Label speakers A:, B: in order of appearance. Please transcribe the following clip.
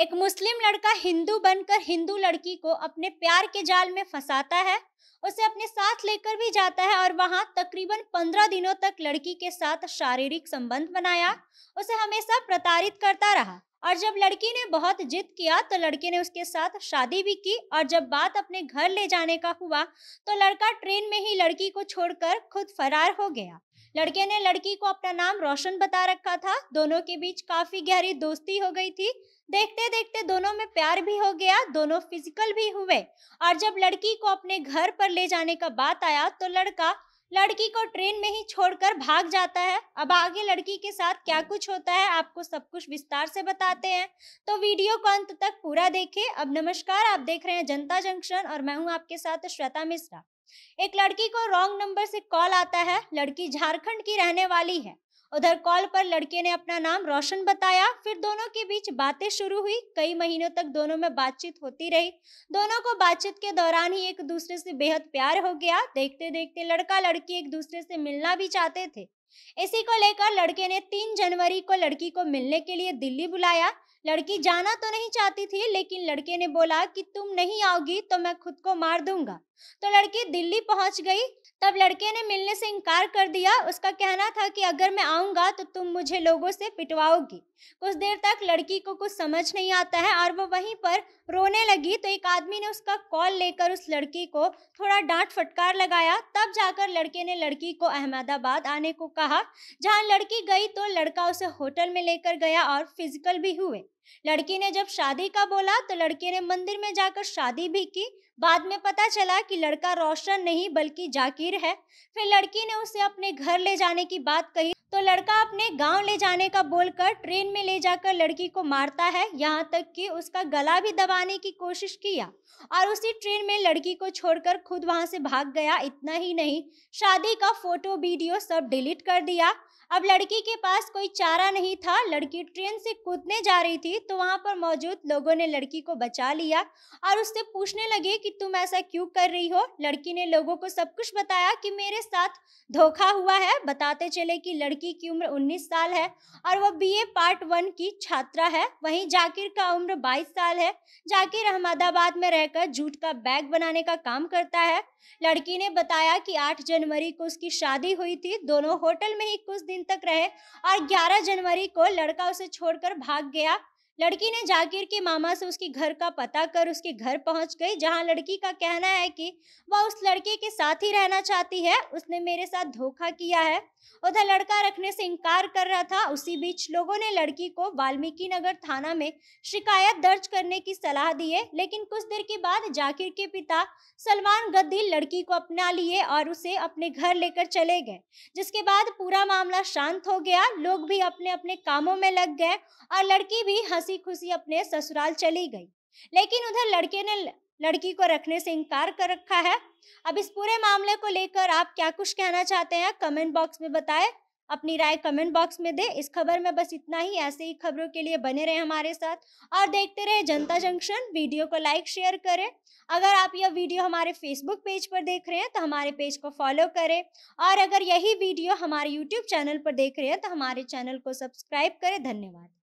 A: एक मुस्लिम लड़का हिंदू बनकर हिंदू लड़की को अपने प्यार के जाल में फंसाता है उसे अपने साथ लेकर भी जाता है और वहां तकरीबन पंद्रह दिनों तक लड़की के साथ शारीरिक संबंध बनाया उसे हमेशा प्रताड़ित करता रहा और जब लड़की ने बहुत जिद किया तो लड़के ने उसके साथ शादी भी की और जब बात अपने घर ले जाने का हुआ तो लड़का ट्रेन में ही लड़की को छोड़कर खुद फरार हो गया लड़के ने लड़की को अपना नाम रोशन बता रखा था दोनों के बीच काफी गहरी दोस्ती हो गई थी देखते देखते दोनों में प्यार भी हो गया दोनों फिजिकल भी हुए और जब लड़की को अपने घर पर ले जाने का बात आया तो लड़का लड़की को ट्रेन में ही छोड़कर भाग जाता है अब आगे लड़की के साथ क्या कुछ होता है आपको सब कुछ विस्तार से बताते हैं तो वीडियो को अंत तक पूरा देखें अब नमस्कार आप देख रहे हैं जनता जंक्शन और मैं हूं आपके साथ श्वेता मिश्रा एक लड़की को रॉन्ग नंबर से कॉल आता है लड़की झारखंड की रहने वाली है उधर कॉल पर लड़के ने अपना नाम रोशन बताया फिर दोनों के बीच बातें शुरू हुई कई महीनों तक दोनों में बातचीत होती रही दोनों को बातचीत के दौरान ही एक दूसरे से बेहद प्यार हो गया देखते देखते लड़का लड़की एक दूसरे से मिलना भी चाहते थे इसी को लेकर लड़के ने तीन जनवरी को लड़की को मिलने के लिए दिल्ली बुलाया लड़की जाना तो नहीं चाहती थी लेकिन लड़के ने बोला कि तुम नहीं आओगी तो मैं खुद को मार दूंगा तो लड़की दिल्ली पहुंच गई तब लड़के ने मिलने से इनकार कर दिया उसका कहना था कि अगर मैं आऊंगा तो तुम मुझे लोगों से पिटवाओगी कुछ देर तक लड़की को कुछ समझ नहीं आता है और वो वहीं पर रोने लगी तो एक आदमी ने उसका कॉल लेकर उस लड़की को थोड़ा डांट फटकार लगाया तब जाकर लड़के ने लड़की को अहमदाबाद आने को कहा जहाँ लड़की गई तो लड़का उसे होटल में लेकर गया और फिजिकल भी हुए लड़की ने जब शादी का बोला तो लड़के ने मंदिर में जाकर शादी भी की बाद में पता चला कि लड़का रोशन नहीं बल्कि जाकिर है फिर लड़की ने उसे अपने घर ले जाने की बात कही तो लड़का अपने गांव ले जाने का बोलकर ट्रेन में ले जाकर लड़की को मारता है यहाँ तक कि उसका गला भी दबाने की कोशिश किया और उसी ट्रेन में लड़की को छोड़कर खुद वहां से भाग गया इतना ही नहीं शादी का फोटो वीडियो सब डिलीट कर दिया अब लड़की के पास कोई चारा नहीं था लड़की ट्रेन से कूदने जा रही थी तो वहाँ पर मौजूद लोगों ने लड़की को बचा लिया और उससे पूछने लगे कि तुम ऐसा क्यों कर रही हो लड़की ने लोगों को सब कुछ बताया कि मेरे साथ धोखा हुआ है बताते चले कि लड़की की उम्र 19 साल है और वह बीए पार्ट वन की छात्रा है वहीं जाकिर का उम्र 22 साल है जाकिर अहमदाबाद में रहकर जूट का बैग बनाने का काम करता है लड़की ने बताया कि 8 जनवरी को उसकी शादी हुई थी दोनों होटल में ही कुछ दिन तक रहे और 11 जनवरी को लड़का उसे छोड़कर भाग गया लड़की ने जाकिर के मामा से उसके घर का पता कर उसके घर पहुंच गई जहां लड़की का कहना है कि वह उस लड़के के साथ ही रहना चाहती है उसने मेरे साथ धोखा किया है उधर लड़का रखने से इनकार कर रहा था उसी बीच लोगों ने लड़की को वाल्मीकि नगर थाना में शिकायत दर्ज करने की सलाह दी है लेकिन कुछ देर के बाद जाकिर के पिता सलमान गद्दी लड़की को अपना लिए और उसे अपने घर लेकर चले गए जिसके बाद पूरा मामला शांत हो गया लोग भी अपने अपने कामों में लग गए और लड़की भी हंसी हंसी खुशी अपने ससुराल चली गई लेकिन उधर लड़के ने लड़की को रखने से इनकार कर रखा है अब इस पूरे मामले को लेकर आप क्या कुछ कहना चाहते हैं कमेंट बॉक्स में बताएं अपनी राय कमेंट बॉक्स में दे इस खबर में बस इतना ही ऐसे ही खबरों के लिए बने रहे हमारे साथ और देखते रहे जनता जंक्शन वीडियो को लाइक शेयर करें अगर आप यह वीडियो हमारे फेसबुक पेज पर देख रहे हैं तो हमारे पेज को फॉलो करें और अगर यही वीडियो हमारे यूट्यूब चैनल पर देख रहे हैं तो हमारे चैनल को सब्सक्राइब करें धन्यवाद